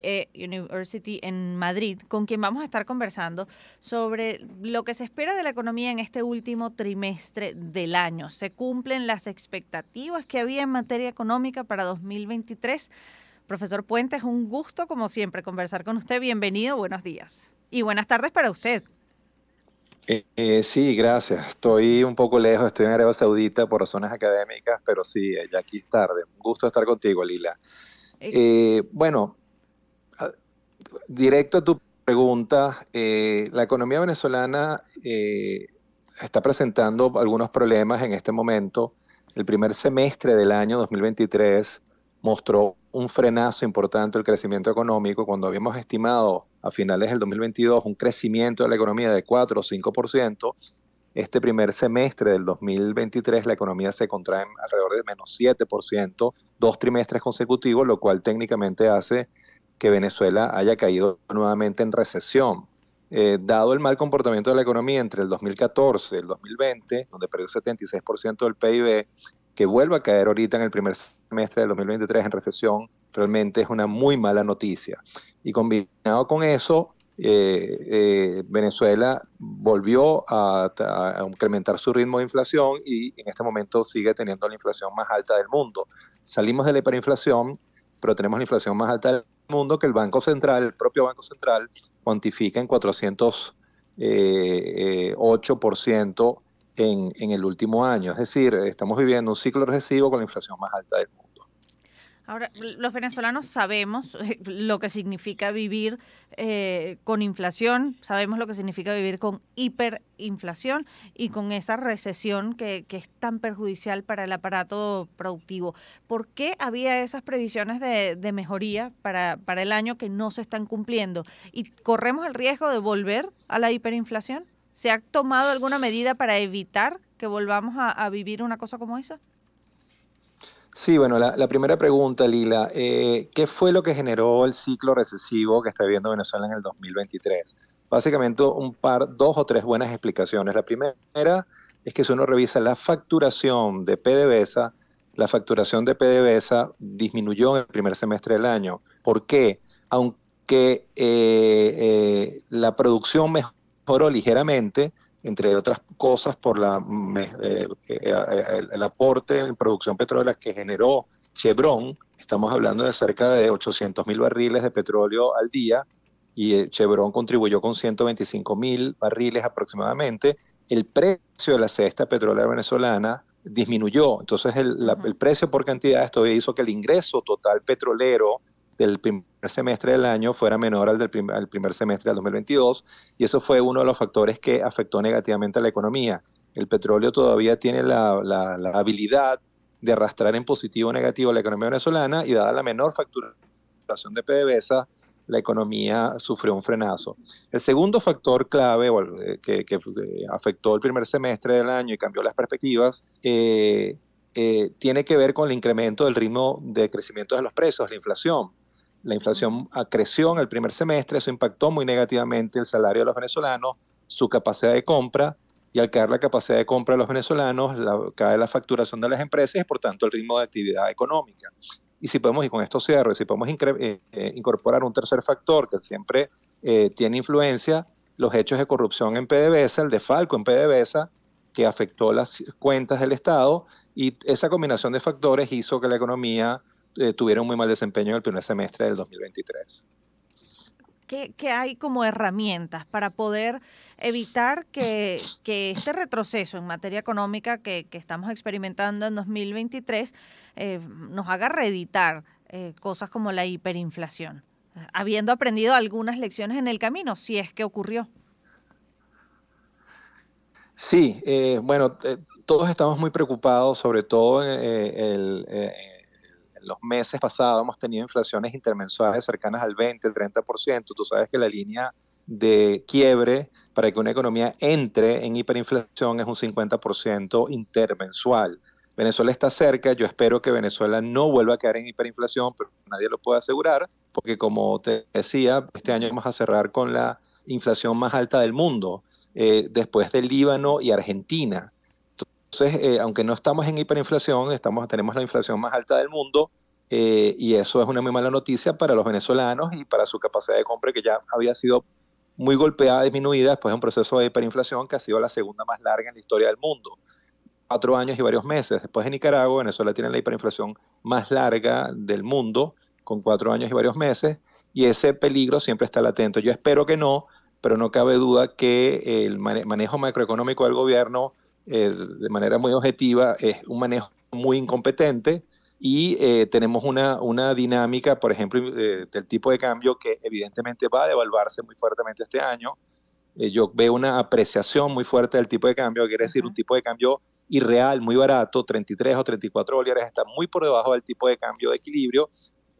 Eh, University en Madrid, con quien vamos a estar conversando sobre lo que se espera de la economía en este último trimestre del año. ¿Se cumplen las expectativas que había en materia económica para 2023? Profesor Puente, es un gusto, como siempre, conversar con usted. Bienvenido, buenos días. Y buenas tardes para usted. Eh, eh, sí, gracias. Estoy un poco lejos, estoy en Arabia Saudita por razones académicas, pero sí, ya aquí es tarde. Un gusto estar contigo, Lila. bueno, directo a tu pregunta, eh, la economía venezolana eh, está presentando algunos problemas en este momento. El primer semestre del año 2023 mostró un frenazo importante el crecimiento económico cuando habíamos estimado a finales del 2022 un crecimiento de la economía de 4 o 5%. Este primer semestre del 2023 la economía se contrae alrededor de menos 7%, dos trimestres consecutivos, lo cual técnicamente hace que Venezuela haya caído nuevamente en recesión. Eh, dado el mal comportamiento de la economía entre el 2014 y el 2020, donde perdió 76% del PIB, que vuelva a caer ahorita en el primer semestre del 2023 en recesión, realmente es una muy mala noticia. Y combinado con eso, eh, eh, Venezuela volvió a, incrementar su ritmo de inflación y en este momento sigue teniendo la inflación más alta del mundo. Salimos de la hiperinflación, pero tenemos la inflación más alta del mundo que el Banco Central, el propio Banco Central, cuantifica en 408% eh, eh, en, en el último año. Es decir, estamos viviendo un ciclo recesivo con la inflación más alta del mundo. Ahora, los venezolanos sabemos lo que significa vivir eh, con inflación, sabemos lo que significa vivir con hiperinflación y con esa recesión que, es tan perjudicial para el aparato productivo. ¿Por qué había esas previsiones de, mejoría para, el año que no se están cumpliendo? ¿Y corremos el riesgo de volver a la hiperinflación? ¿Se ha tomado alguna medida para evitar que volvamos a vivir una cosa como esa? Sí, bueno, la, primera pregunta, Lila, eh, ¿qué fue lo que generó el ciclo recesivo que está viviendo Venezuela en el 2023? Básicamente un par, dos o tres buenas explicaciones. La primera es que si uno revisa la facturación de PDVSA, la facturación de PDVSA disminuyó en el primer semestre del año. ¿Por qué? Aunque eh, eh, la producción mejoró ligeramente, entre otras cosas por la, eh, eh, eh, el, aporte en producción petrolera que generó Chevron. Estamos hablando de cerca de 800 mil barriles de petróleo al día y Chevron contribuyó con 125 mil barriles aproximadamente. El precio de la cesta petrolera venezolana disminuyó, entonces el, el precio por cantidad esto hizo que el ingreso total petrolero del primer semestre del año fuera menor al del primer semestre del 2022 y eso fue uno de los factores que afectó negativamente a la economía. El petróleo todavía tiene la, habilidad de arrastrar en positivo o negativo a la economía venezolana y dada la menor facturación de PDVSA, la economía sufrió un frenazo. El segundo factor clave eh, que, eh, afectó el primer semestre del año y cambió las perspectivas eh, tiene que ver con el incremento del ritmo de crecimiento de los precios, la inflación la inflación creció en el primer semestre, eso impactó muy negativamente el salario de los venezolanos, su capacidad de compra, y al caer la capacidad de compra de los venezolanos, la, cae la facturación de las empresas y por tanto el ritmo de actividad económica. Y si podemos, y con esto cierro, si podemos eh, eh, incorporar un tercer factor que siempre eh, tiene influencia, los hechos de corrupción en PDVSA, el defalco en PDVSA, que afectó las cuentas del Estado, y esa combinación de factores hizo que la economía eh, tuvieron muy mal desempeño el primer semestre del 2023. ¿Qué, hay como herramientas para poder evitar que, este retroceso en materia económica que, estamos experimentando en 2023 eh, nos haga reeditar eh, cosas como la hiperinflación? Habiendo aprendido algunas lecciones en el camino, si es que ocurrió. Sí, bueno, todos estamos muy preocupados, sobre todo en, el los meses pasados hemos tenido inflaciones intermensuales cercanas al 20, 30%. Tú sabes que la línea de quiebre para que una economía entre en hiperinflación es un 50% intermensual. Venezuela está cerca, yo espero que Venezuela no vuelva a caer en hiperinflación, pero nadie lo puede asegurar, porque como te decía, este año vamos a cerrar con la inflación más alta del mundo, eh, después del Líbano y Argentina. Entonces, eh, aunque no estamos en hiperinflación, estamos, tenemos la inflación más alta del mundo, eh, y eso es una muy mala noticia para los venezolanos y para su capacidad de compra que ya había sido muy golpeada, disminuida después de un proceso de hiperinflación que ha sido la segunda más larga en la historia del mundo. Cuatro años y varios meses. Después de Nicaragua, Venezuela tiene la hiperinflación más larga del mundo, con cuatro años y varios meses, y ese peligro siempre está latente. Yo espero que no, pero no cabe duda que el manejo macroeconómico del gobierno, eh, de manera muy objetiva, es un manejo muy incompetente y eh, tenemos una, una, dinámica, por ejemplo, eh, del tipo de cambio que evidentemente va a devaluarse muy fuertemente este año. Eh, yo veo una apreciación muy fuerte del tipo de cambio, quiere decir un tipo de cambio irreal, muy barato, 33 o 34 bolívares está muy por debajo del tipo de cambio de equilibrio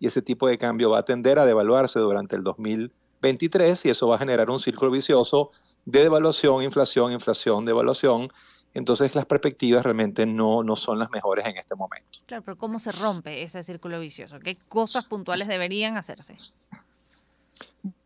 y ese tipo de cambio va a tender a devaluarse durante el 2023 y eso va a generar un círculo vicioso de devaluación, inflación, inflación, devaluación entonces las perspectivas realmente no, no son las mejores en este momento. Claro, pero ¿cómo se rompe ese círculo vicioso? ¿Qué cosas puntuales deberían hacerse?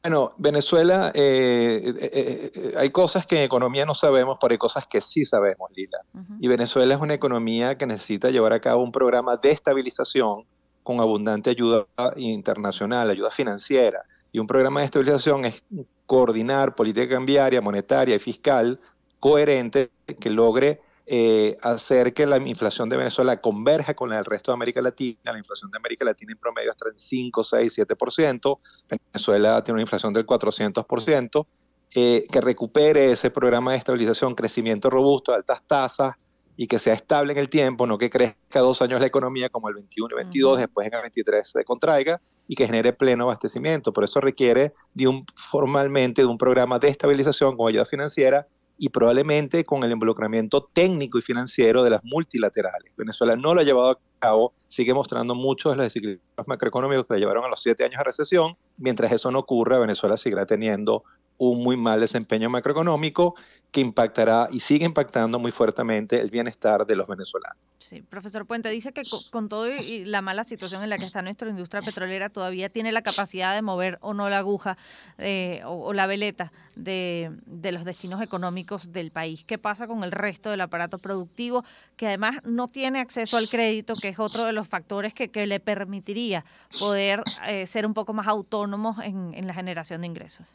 Bueno, Venezuela, eh, eh, eh, hay cosas que en economía no sabemos, pero hay cosas que sí sabemos, Lila. Y Venezuela es una economía que necesita llevar a cabo un programa de estabilización con abundante ayuda internacional, ayuda financiera. Y un programa de estabilización es coordinar política cambiaria, monetaria y fiscal coherente que logre eh, hacer que la inflación de Venezuela converja con la del resto de América Latina. La inflación de América Latina en promedio está en 5, 6, 7%. Venezuela tiene una inflación del 400%. Eh, que recupere ese programa de estabilización, crecimiento robusto, altas tasas y que sea estable en el tiempo, no que crezca dos años la economía como el 21 y 22, después en el 23 se contraiga y que genere pleno abastecimiento. Por eso requiere de un, formalmente de un programa de estabilización con ayuda financiera y probablemente con el involucramiento técnico y financiero de las multilaterales. Venezuela no lo ha llevado a cabo, sigue mostrando muchos de los desequilibrios macroeconómicos que la llevaron a los siete años de recesión. Mientras eso no ocurra, Venezuela seguirá teniendo un muy mal desempeño macroeconómico que impactará y sigue impactando muy fuertemente el bienestar de los venezolanos. Sí, profesor Puente, dice que con, todo y la mala situación en la que está nuestra industria petrolera todavía tiene la capacidad de mover o no la aguja eh, o, la veleta de, los destinos económicos del país. ¿Qué pasa con el resto del aparato productivo que además no tiene acceso al crédito, que es otro de los factores que, le permitiría poder eh, ser un poco más autónomos en la generación de ingresos?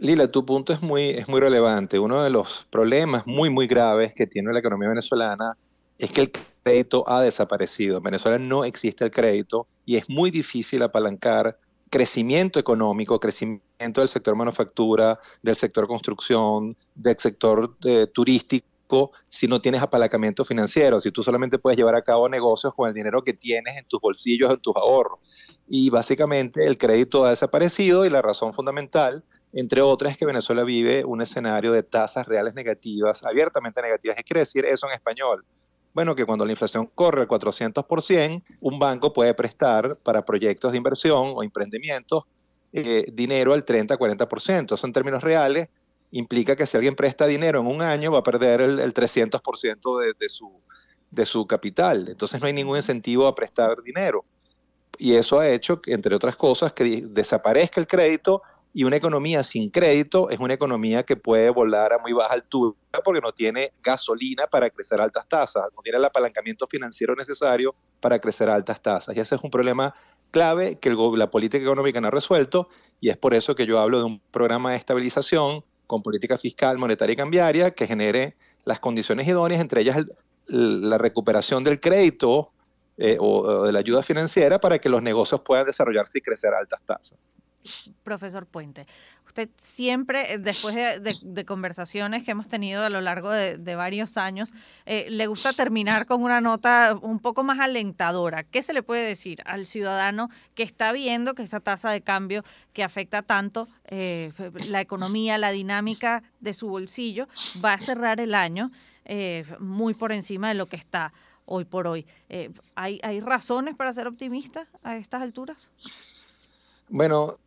Lila, tu punto es muy, es muy relevante. Uno de los problemas muy, muy graves que tiene la economía venezolana es que el crédito ha desaparecido. En Venezuela no existe el crédito y es muy difícil apalancar crecimiento económico, crecimiento del sector manufactura, del sector construcción, del sector eh, turístico, si no tienes apalancamiento financiero, si tú solamente puedes llevar a cabo negocios con el dinero que tienes en tus bolsillos, en tus ahorros. Y básicamente el crédito ha desaparecido y la razón fundamental entre otras, que Venezuela vive un escenario de tasas reales negativas, abiertamente negativas. ¿Qué quiere decir eso en español? Bueno, que cuando la inflación corre al 400%, un banco puede prestar para proyectos de inversión o emprendimientos eh, dinero al 30-40%. Eso en términos reales implica que si alguien presta dinero en un año va a perder el, 300% de, su, de su capital. Entonces no hay ningún incentivo a prestar dinero. Y eso ha hecho, entre otras cosas, que desaparezca el crédito y una economía sin crédito es una economía que puede volar a muy baja altura porque no tiene gasolina para crecer altas tasas, no tiene el apalancamiento financiero necesario para crecer altas tasas. Y ese es un problema clave que la política económica no ha resuelto y es por eso que yo hablo de un programa de estabilización con política fiscal, monetaria y cambiaria que genere las condiciones idóneas, entre ellas la recuperación del crédito eh, o, o de la ayuda financiera para que los negocios puedan desarrollarse y crecer a altas tasas. Profesor Puente, usted siempre, eh, después de, conversaciones que hemos tenido a lo largo de, varios años, eh, le gusta terminar con una nota un poco más alentadora. ¿Qué se le puede decir al ciudadano que está viendo que esa tasa de cambio que afecta tanto eh, la economía, la dinámica de su bolsillo, va a cerrar el año muy por encima de lo que está hoy por hoy? ¿hay, ¿Hay razones para ser optimista a estas alturas? Bueno,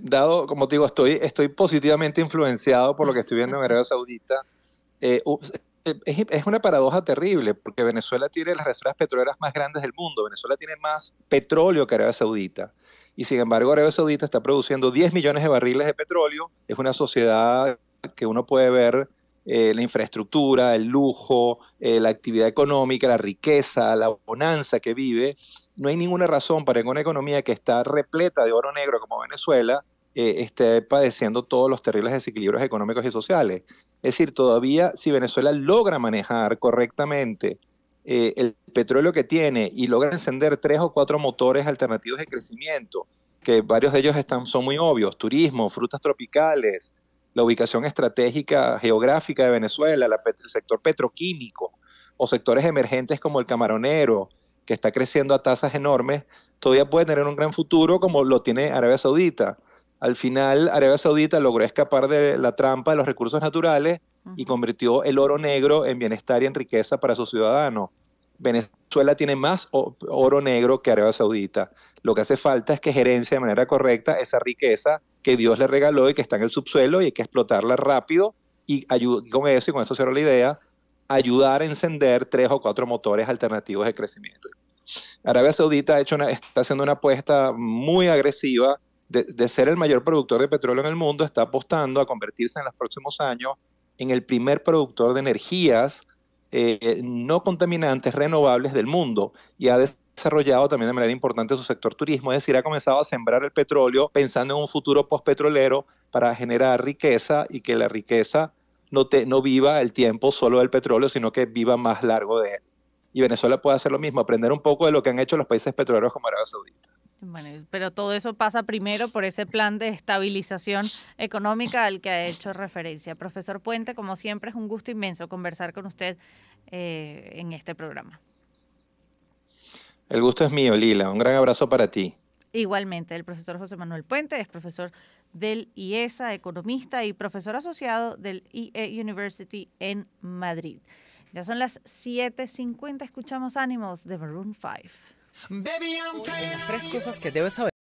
dado, como te digo, estoy, estoy positivamente influenciado por lo que estoy viendo en Arabia Saudita. Eh, eh, es, una paradoja terrible, porque Venezuela tiene las reservas petroleras más grandes del mundo. Venezuela tiene más petróleo que Arabia Saudita. Y sin embargo, Arabia Saudita está produciendo 10 millones de barriles de petróleo. Es una sociedad que uno puede ver eh, la infraestructura, el lujo, la actividad económica, la riqueza, la bonanza que vive no hay ninguna razón para que una economía que está repleta de oro negro como Venezuela eh, esté padeciendo todos los terribles desequilibrios económicos y sociales. Es decir, todavía si Venezuela logra manejar correctamente eh, el petróleo que tiene y logra encender tres o cuatro motores alternativos de crecimiento, que varios de ellos están, son muy obvios, turismo, frutas tropicales, la ubicación estratégica geográfica de Venezuela, el sector petroquímico o sectores emergentes como el camaronero, que está creciendo a tasas enormes, todavía puede tener un gran futuro como lo tiene Arabia Saudita. Al final, Arabia Saudita logró escapar de la trampa de los recursos naturales y convirtió el oro negro en bienestar y en riqueza para sus ciudadanos. Venezuela tiene más oro negro que Arabia Saudita. Lo que hace falta es que gerencie de manera correcta esa riqueza que Dios le regaló y que está en el subsuelo y hay que explotarla rápido y con eso, y con eso cierro la idea, ayudar a encender tres o cuatro motores alternativos de crecimiento. Arabia Saudita ha hecho está haciendo una apuesta muy agresiva de, ser el mayor productor de petróleo en el mundo, está apostando a convertirse en los próximos años en el primer productor de energías eh, no contaminantes renovables del mundo y ha desarrollado también de manera importante su sector turismo, es decir, ha comenzado a sembrar el petróleo pensando en un futuro postpetrolero para generar riqueza y que la riqueza no, no viva el tiempo solo del petróleo, sino que viva más largo de él y Venezuela puede hacer lo mismo, aprender un poco de lo que han hecho los países petroleros como Arabia Saudita. Bueno, pero todo eso pasa primero por ese plan de estabilización económica al que ha hecho referencia. Profesor Puente, como siempre, es un gusto inmenso conversar con usted eh, en este programa. El gusto es mío, Lila. Un gran abrazo para ti. Igualmente, el profesor José Manuel Puente es profesor del IESA, economista y profesor asociado del IE University en Madrid. Ya son las 7.50, escuchamos Animals de Maroon 5. tres cosas que debes saber.